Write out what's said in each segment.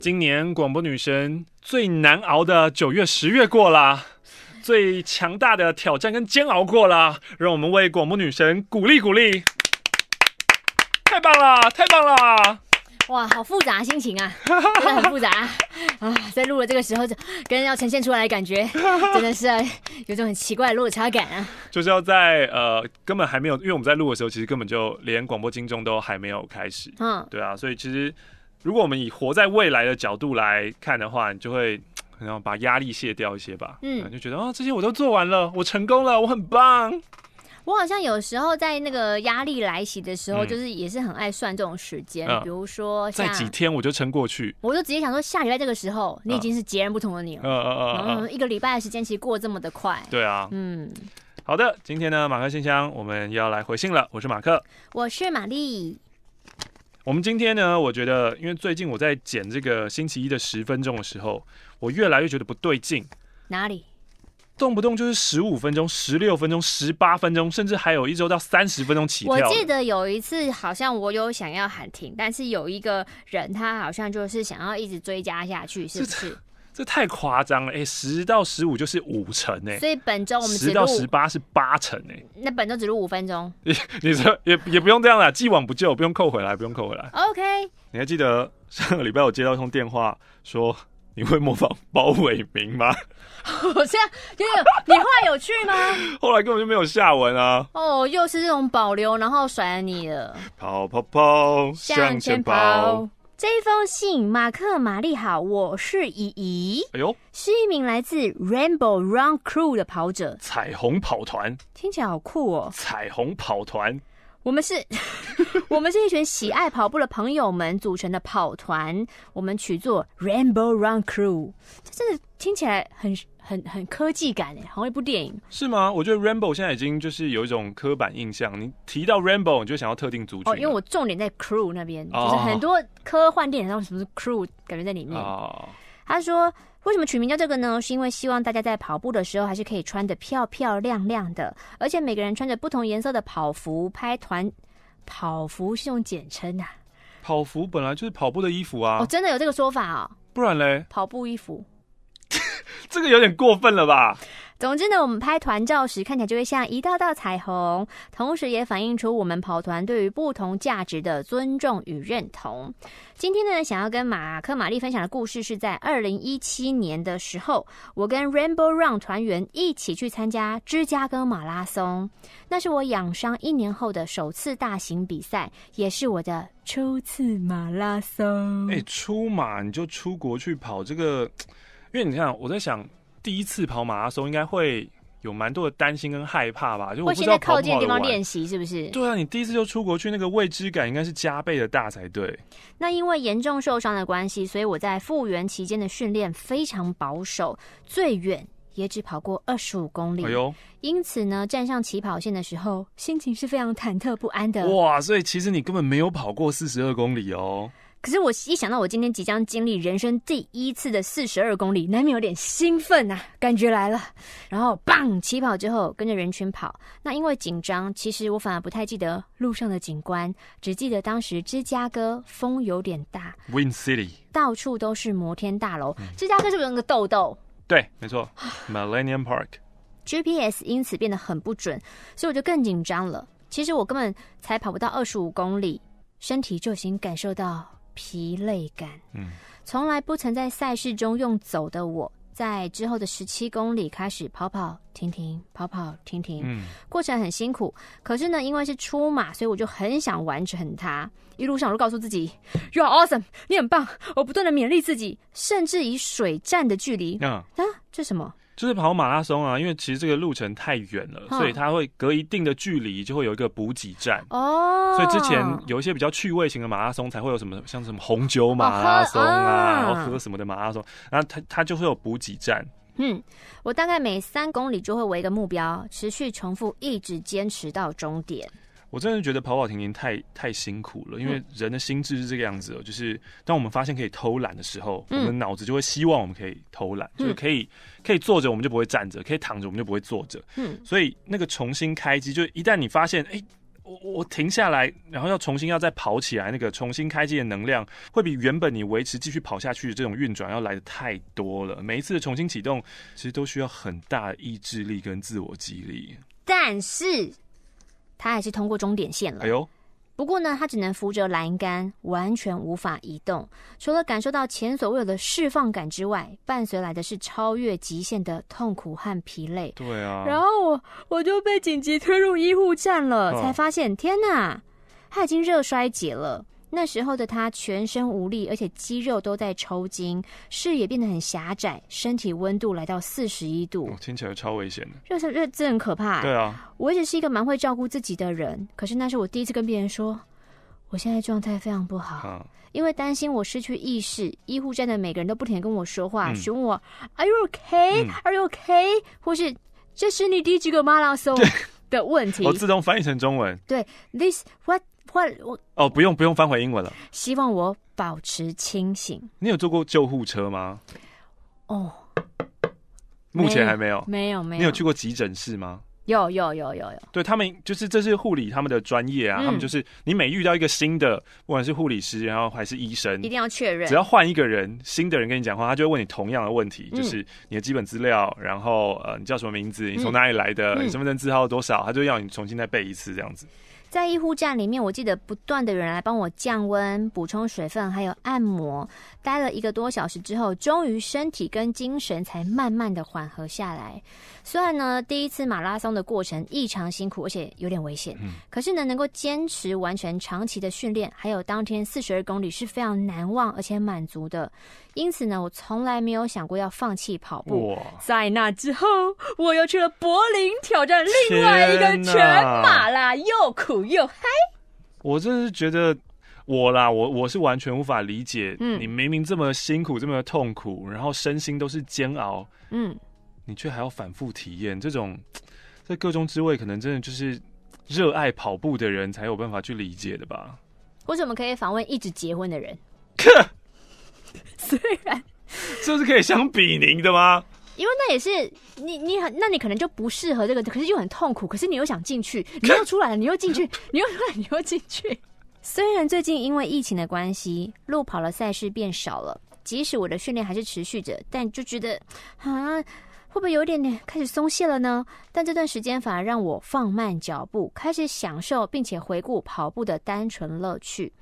今年广播女神最难熬的九月、十月过了，最强大的挑战跟煎熬过了，让我们为广播女神鼓励鼓励，太棒了，太棒了！哇，好复杂心情啊，很复杂啊，在录的这个时候，跟要呈现出来的感觉，真的是啊，有种很奇怪的落差感。啊。就是要在呃，根本还没有，因为我们在录的时候，其实根本就连广播金钟都还没有开始。嗯，对啊，所以其实如果我们以活在未来的角度来看的话，你就会 然后把压力卸掉一些吧。嗯，就觉得哦，这些我都做完了，我成功了，我很棒。我好像有时候在那个压力来袭的时候，就是也是很爱算这种时间，比如说在几天我就撑过去，我就直接想说下礼拜这个时候，你已经是截然不同的你了。嗯嗯嗯嗯，一个礼拜的时间其实过这么的快。对啊，嗯，好的，今天呢马克信箱我们要来回信了，我是马克，我是玛丽。我们今天呢，我觉得因为最近我在剪这个星期一的十分钟的时候，我越来越觉得不对劲。哪里？动不动就是十五分钟、十六分钟、十八分钟，甚至还有一周到三十分钟起跳。我记得有一次，好像我有想要喊停，但是有一个人他好像就是想要一直追加下去，是不是？这太夸张了！哎，十到十五就是五成哎，所以本周我们十到十八是八成哎。那本周只录五分钟，你 你说也也不用这样了，既往不咎，不用扣回来，不用扣回来。OK。你还记得上个礼拜我接到一通电话说？你会模仿包伟明吗？现在因为你画有趣吗？后来根本就没有下文啊！哦，又是这种保留，然后甩了你了。跑跑跑，向前跑。这封信，马克·玛丽好，我是怡怡。哎呦，是一名来自 Rainbow Run Crew 的跑者，彩虹跑团听起来好酷哦！彩虹跑团。我们是，我们是一群喜爱跑步的朋友们组成的跑团，我们取作 Rainbow Run Crew。这真的听起来很很很科技感哎，好像一部电影。是吗？我觉得 Rainbow 现在已经就是有一种刻板印象，你提到 Rainbow，你就想要特定族群。哦，因为我重点在 Crew 那边，就是很多科幻电影当中，什么是 Crew 感觉在里面。他说：“为什么取名叫这个呢？是因为希望大家在跑步的时候还是可以穿的漂漂亮亮的，而且每个人穿着不同颜色的跑服。拍团跑服是用简称啊，跑服本来就是跑步的衣服啊。哦，真的有这个说法啊？不然嘞？跑步衣服？这个有点过分了吧？”总之呢，我们拍团照时看起来就会像一道道彩虹，同时也反映出我们跑团对于不同价值的尊重与认同。今天呢，想要跟马克玛丽分享的故事是在二零一七年的时候，我跟 Rainbow Run 团员一起去参加芝加哥马拉松，那是我养伤一年后的首次大型比赛，也是我的初次马拉松。哎，出马你就出国去跑这个，因为你看我在想。第一次跑马拉松，应该会有蛮多的担心跟害怕吧？就我现在靠的地方练习，是不是？对啊，你第一次就出国去，那个未知感应该是加倍的大才对。那因为严重受伤的关系，所以我在复原期间的训练非常保守，最远也只跑过二十五公里。哎呦，因此呢，站上起跑线的时候，心情是非常忐忑不安的。哇，所以其实你根本没有跑过四十二公里哦。可是我一想到我今天即将经历人生第一次的四十二公里，难免有点兴奋呐，感觉来了。然后，棒，起跑之后跟着人群跑。那因为紧张，其实我反而不太记得路上的景观，只记得当时芝加哥风有点大，Wind City，到处都是摩天大楼。芝加哥是不是那个豆豆？对，没错，Millennium Park。GPS 因此变得很不准，所以我就更紧张了。其实我根本才跑不到二十五公里，身体就已经感受到。疲累感，嗯，从来不曾在赛事中用走的我，在之后的十七公里开始跑跑停停，跑跑停停，嗯，过程很辛苦，可是呢，因为是出马，所以我就很想完成它。一路上我都告诉自己，You're a awesome，你很棒，我不断的勉励自己，甚至以水战的距离，啊，这什么？就是跑马拉松啊，因为其实这个路程太远了，所以它会隔一定的距离就会有一个补给站。哦，所以之前有一些比较趣味型的马拉松才会有什么像什么红酒马拉松啊，然后喝什么的马拉松，然后它它就会有补给站。嗯，我大概每三公里就会围一个目标，持续重复，一直坚持到终点。我真的觉得跑跑停停太太辛苦了，因为人的心智是这个样子的，就是当我们发现可以偷懒的时候，我们脑子就会希望我们可以偷懒，就是可以可以坐着我们就不会站着，可以躺着我们就不会坐着。嗯，所以那个重新开机，就一旦你发现，哎，我我停下来，然后要重新要再跑起来，那个重新开机的能量会比原本你维持继续跑下去的这种运转要来的太多了。每一次的重新启动，其实都需要很大的意志力跟自我激励。但是。他还是通过终点线了，哎呦！不过呢，他只能扶着栏杆，完全无法移动。除了感受到前所未有的释放感之外，伴随来的是超越极限的痛苦和疲累。对啊，然后我我就被紧急推入医护站了，才发现天哪，他已经热衰竭了。那时候的他全身无力，而且肌肉都在抽筋，视野变得很狭窄，身体温度来到四十一度，听起来超危险的，热热这很可怕。对啊，我一直是一个蛮会照顾自己的人，可是那是我第一次跟别人说我现在状态非常不好，因为担心我失去意识，医护站的每个人都不停跟我说话，询问我 Are you okay？Are you okay？或是这是你第几个马拉松”的问题？我自动翻译成中文。对，this what？我哦，不用不用翻回英文了。希望我保持清醒。你有坐过救护车吗？哦，目前还没有，没有没有。你有去过急诊室吗？有有有有有。对他们，就是这是护理他们的专业啊。他们就是你每遇到一个新的，不管是护理师，然后还是医生，一定要确认。只要换一个人，新的人跟你讲话，他就会问你同样的问题，就是你的基本资料，然后呃，你叫什么名字？你从哪里来的？你身份证字号多少？他就要你重新再背一次这样子。在医护站里面，我记得不断的人来帮我降温、补充水分，还有按摩。待了一个多小时之后，终于身体跟精神才慢慢的缓和下来。虽然呢，第一次马拉松的过程异常辛苦，而且有点危险。嗯。可是呢，能够坚持完成长期的训练，还有当天四十二公里是非常难忘而且满足的。因此呢，我从来没有想过要放弃跑步。在那之后，我又去了柏林挑战另外一个全马啦，又苦。又嗨！我真是觉得我啦，我我是完全无法理解。嗯，你明明这么辛苦，这么痛苦，然后身心都是煎熬，嗯，你却还要反复体验这种，在 各中滋味，可能真的就是热爱跑步的人才有办法去理解的吧。或者我们可以访问一直结婚的人。虽然这是可以相比您的吗？因为那也是你，你很，那你可能就不适合这个，可是又很痛苦，可是你又想进去，你又出来了，你又进去，你又出来，你又进去。虽然最近因为疫情的关系，路跑了赛事变少了，即使我的训练还是持续着，但就觉得啊，会不会有点点开始松懈了呢？但这段时间反而让我放慢脚步，开始享受，并且回顾跑步的单纯乐趣。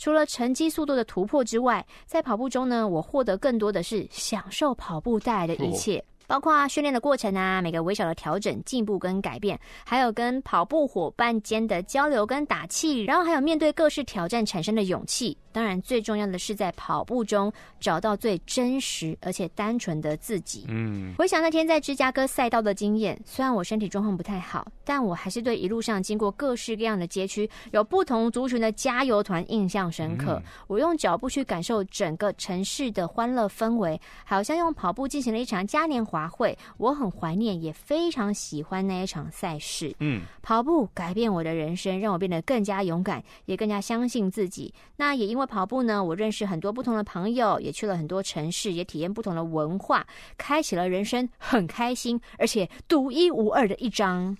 除了成绩速度的突破之外，在跑步中呢，我获得更多的是享受跑步带来的一切。包括训练的过程啊，每个微小的调整、进步跟改变，还有跟跑步伙伴间的交流跟打气，然后还有面对各式挑战产生的勇气。当然，最重要的是在跑步中找到最真实而且单纯的自己。嗯，回想那天在芝加哥赛道的经验，虽然我身体状况不太好，但我还是对一路上经过各式各样的街区、有不同族群的加油团印象深刻。我用脚步去感受整个城市的欢乐氛围，好像用跑步进行了一场嘉年华。华会，我很怀念，也非常喜欢那一场赛事。嗯，跑步改变我的人生，让我变得更加勇敢，也更加相信自己。那也因为跑步呢，我认识很多不同的朋友，也去了很多城市，也体验不同的文化，开启了人生很开心而且独一无二的一章。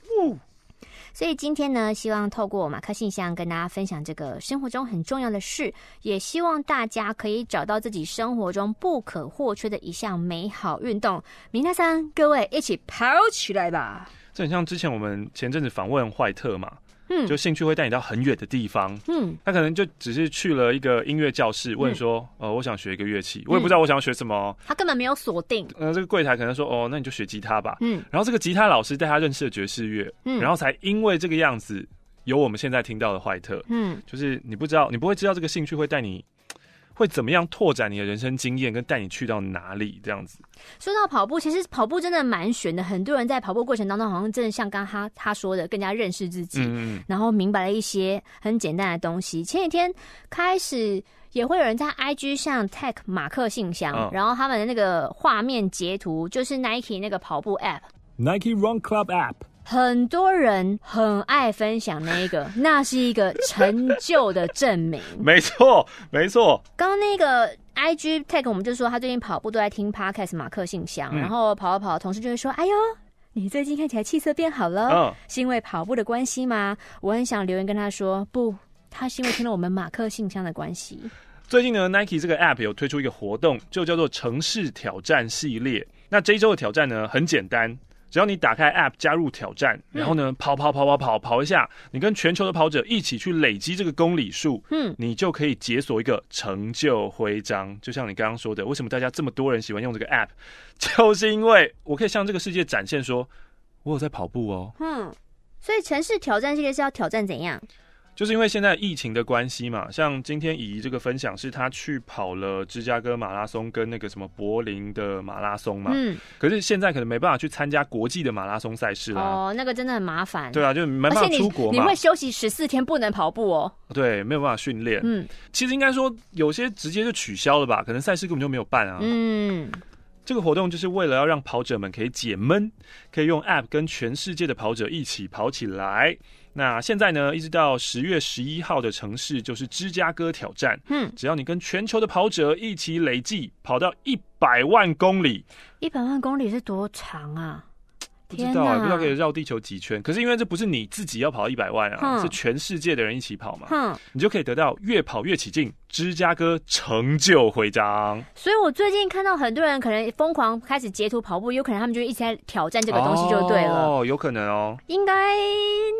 所以今天呢，希望透过马克信箱跟大家分享这个生活中很重要的事，也希望大家可以找到自己生活中不可或缺的一项美好运动。明天三，各位一起跑起来吧！这很像之前我们前阵子访问怀特嘛。嗯，就兴趣会带你到很远的地方。嗯，他可能就只是去了一个音乐教室，问说，呃，我想学一个乐器，我也不知道我想要学什么。他根本没有锁定。嗯，这个柜台可能说，哦，那你就学吉他吧。嗯，然后这个吉他老师带他认识了爵士乐，嗯，然后才因为这个样子，有我们现在听到的怀特。嗯，就是你不知道，你不会知道这个兴趣会带你。会怎么样拓展你的人生经验，跟带你去到哪里这样子？说到跑步，其实跑步真的蛮悬的。很多人在跑步过程当中，好像真的像刚刚他他说的，更加认识自己，然后明白了一些很简单的东西。前几天开始，也会有人在 IG 上 tag 马克信箱，然后他们的那个画面截图就是 Nike 那个跑步 App，Nike Run Club App。很多人很爱分享那一个，那是一个成就的证明。没错，没错。刚刚那个 I G tag，我们就说他最近跑步都在听 podcast 马克信箱，然后跑跑跑，同事就会说：“哎呦，你最近看起来气色变好了，是因为跑步的关系吗？”我很想留言跟他说：“不，他是因为听了我们马克信箱的关系。”最近呢，Nike 这个 app 有推出一个活动，就叫做城市挑战系列。那这一周的挑战呢，很简单。只要你打开 App 加入挑战，然后呢跑跑跑跑跑跑一下，你跟全球的跑者一起去累积这个公里数，嗯，你就可以解锁一个成就徽章。就像你刚刚说的，为什么大家这么多人喜欢用这个 App，就是因为我可以向这个世界展现说，我有在跑步哦。嗯，所以城市挑战系列是要挑战怎样？就是因为现在疫情的关系嘛，像今天以这个分享是他去跑了芝加哥马拉松跟那个什么柏林的马拉松嘛，嗯，可是现在可能没办法去参加国际的马拉松赛事了。哦，那个真的很麻烦。对啊，就没办法出国嘛。你会休息十四天，不能跑步哦。对，没有办法训练。嗯，其实应该说有些直接就取消了吧，可能赛事根本就没有办啊。嗯，这个活动就是为了要让跑者们可以解闷，可以用 App 跟全世界的跑者一起跑起来。那现在呢？一直到十月十一号的城市就是芝加哥挑战。嗯，只要你跟全球的跑者一起累计跑到一百万公里，一百万公里是多长啊？不知道啊，不知道可以绕地球几圈。可是因为这不是你自己要跑一百万啊，是全世界的人一起跑嘛。嗯，你就可以得到越跑越起劲。芝加哥成就徽章，所以我最近看到很多人可能疯狂开始截图跑步，有可能他们就一直在挑战这个东西，就对了。哦，有可能哦。应该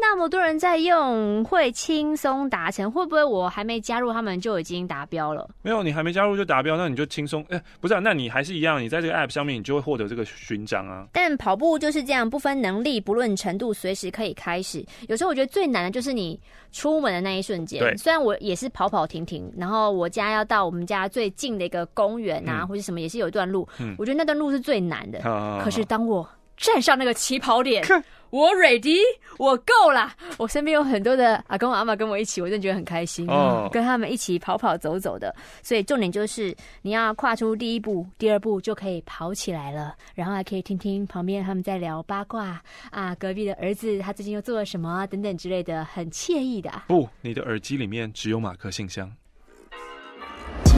那么多人在用，会轻松达成。会不会我还没加入他们就已经达标了？没有，你还没加入就达标，那你就轻松。哎，不是，啊，那你还是一样，你在这个 app 上面，你就会获得这个勋章啊。但跑步就是这样，不分能力，不论程度，随时可以开始。有时候我觉得最难的就是你。出门的那一瞬间，虽然我也是跑跑停停，然后我家要到我们家最近的一个公园啊，或者什么也是有一段路，我觉得那段路是最难的。可是当我站上那个起跑点，我 ready，我够了。我身边有很多的阿公阿妈跟我一起，我真的觉得很开心，跟他们一起跑跑走走的。所以重点就是你要跨出第一步，第二步就可以跑起来了。然后还可以听听旁边他们在聊八卦啊，隔壁的儿子他最近又做了什么等等之类的，很惬意的。不，你的耳机里面只有马克信箱。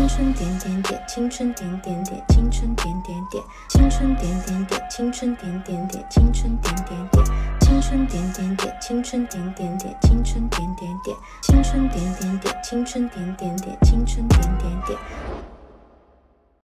青春点点点，青春点点点，青春点点点，青春点点点，青春点点点，青春点点点，青春点点点，青春点点点，青春点点点，青春点点点，青春点点点，青春点点点。